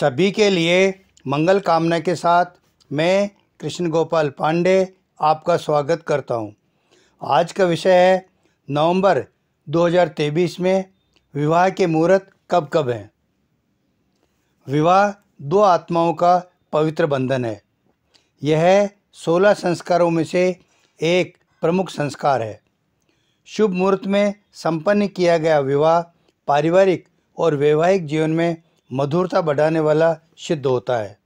सभी के लिए मंगल कामना के साथ मैं कृष्ण गोपाल पांडे आपका स्वागत करता हूं। आज का विषय है नवंबर 2023 में विवाह के मुहूर्त कब कब हैं विवाह दो आत्माओं का पवित्र बंधन है यह सोलह संस्कारों में से एक प्रमुख संस्कार है शुभ मुहूर्त में संपन्न किया गया विवाह पारिवारिक और वैवाहिक जीवन में मधुरता बढ़ाने वाला सिद्ध होता है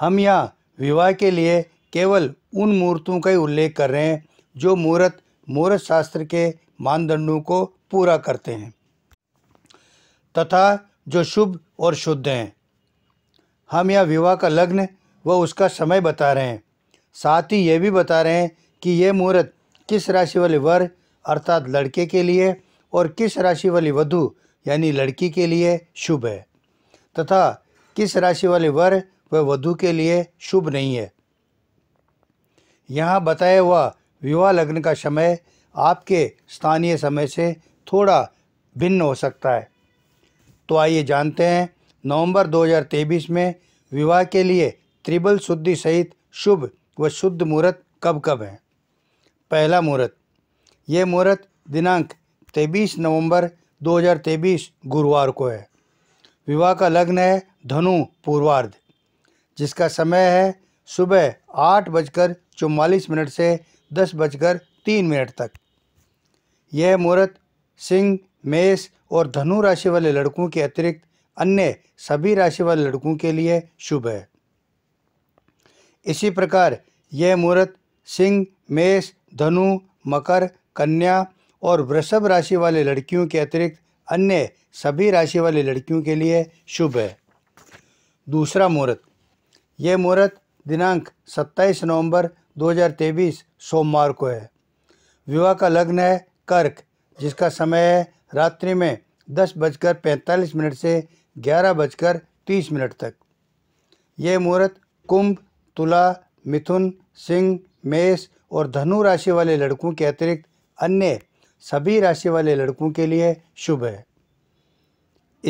हम यहाँ विवाह के लिए केवल उन मूर्तों का ही उल्लेख कर रहे हैं जो मूर्त मूर्त शास्त्र के मानदंडों को पूरा करते हैं तथा जो शुभ और शुद्ध हैं हम यहाँ विवाह का लग्न व उसका समय बता रहे हैं साथ ही ये भी बता रहे हैं कि यह मुहूर्त किस राशि वाले वर अर्थात लड़के के लिए और किस राशि वाली वधु यानी लड़की के लिए शुभ है तथा किस राशि वाले वर व वधु के लिए शुभ नहीं है यहाँ बताया हुआ विवाह लग्न का समय आपके स्थानीय समय से थोड़ा भिन्न हो सकता है तो आइए जानते हैं नवंबर 2023 में विवाह के लिए त्रिबल शुद्धि सहित शुभ व शुद्ध मुहूर्त कब कब हैं पहला मुहूर्त ये मुहूर्त दिनांक तेईस नवंबर 2023 गुरुवार को है विवाह का लग्न है धनु पूर्वार्ध जिसका समय है सुबह आठ बजकर चौवालीस मिनट से दस बजकर तीन मिनट तक यह मुहूर्त सिंह मेष और धनु राशि वाले लड़कों के अतिरिक्त अन्य सभी राशि वाले लड़कों के लिए शुभ है इसी प्रकार यह मुहूर्त सिंह मेष धनु मकर कन्या और वृषभ राशि वाले लड़कियों के अतिरिक्त अन्य सभी राशि वाले लड़कियों के लिए शुभ है दूसरा मुहूर्त यह मुहूर्त दिनांक 27 नवंबर 2023 सोमवार को है विवाह का लग्न है कर्क जिसका समय है रात्रि में दस बजकर पैंतालीस मिनट से ग्यारह बजकर तीस मिनट तक यह मुहूर्त कुंभ तुला मिथुन सिंह मेष और धनु राशि वाले लड़कों के अतिरिक्त अन्य सभी राशि वाले लड़कों के लिए शुभ है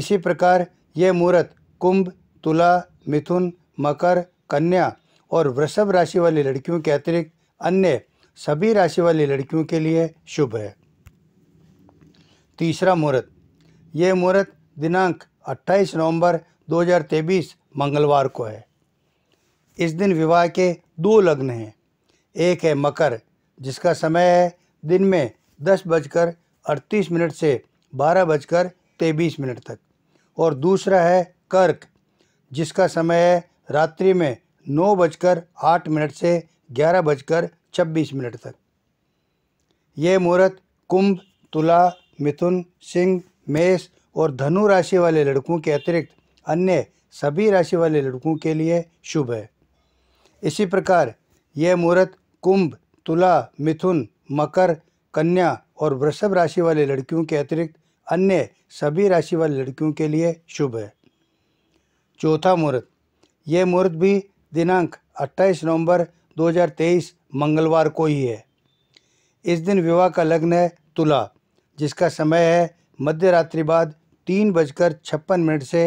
इसी प्रकार यह मुहूर्त कुंभ तुला मिथुन मकर कन्या और वृषभ राशि वाली लड़कियों के अतिरिक्त अन्य सभी राशि वाली लड़कियों के लिए शुभ है तीसरा मुहूर्त यह मुहूर्त दिनांक 28 नवंबर 2023 मंगलवार को है इस दिन विवाह के दो लग्न हैं एक है मकर जिसका समय है दिन में दस बजकर अड़तीस मिनट से बारह बजकर तेईस मिनट तक और दूसरा है कर्क जिसका समय है रात्रि में नौ बजकर आठ मिनट से ग्यारह बजकर छब्बीस मिनट तक ये मुहूर्त कुंभ तुला मिथुन सिंह मेष और धनु राशि वाले लड़कों के अतिरिक्त अन्य सभी राशि वाले लड़कों के लिए शुभ है इसी प्रकार यह मुहूर्त कुंभ तुला मिथुन मकर कन्या और वृषभ राशि वाले लड़कियों के अतिरिक्त अन्य सभी राशि वाली लड़कियों के लिए शुभ है चौथा मुहूर्त यह मुहूर्त भी दिनांक 28 नवंबर 2023 मंगलवार को ही है इस दिन विवाह का लग्न है तुला जिसका समय है मध्य रात्रि बाद तीन बजकर छप्पन मिनट से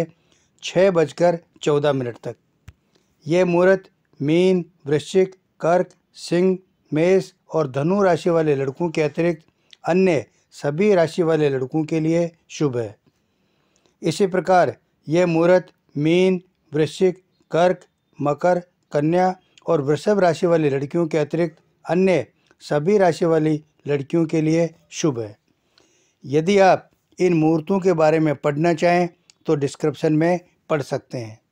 छः बजकर चौदह मिनट तक यह मुहूर्त मीन वृश्चिक कर्क सिंह मेष और धनु राशि वाले लड़कों के अतिरिक्त अन्य सभी राशि वाले लड़कों के लिए शुभ है इसी प्रकार यह मुहूर्त मीन वृश्चिक कर्क मकर कन्या और वृषभ राशि वाली लड़कियों के अतिरिक्त अन्य सभी राशि वाली लड़कियों के लिए शुभ है यदि आप इन मूर्तों के बारे में पढ़ना चाहें तो डिस्क्रिप्शन में पढ़ सकते हैं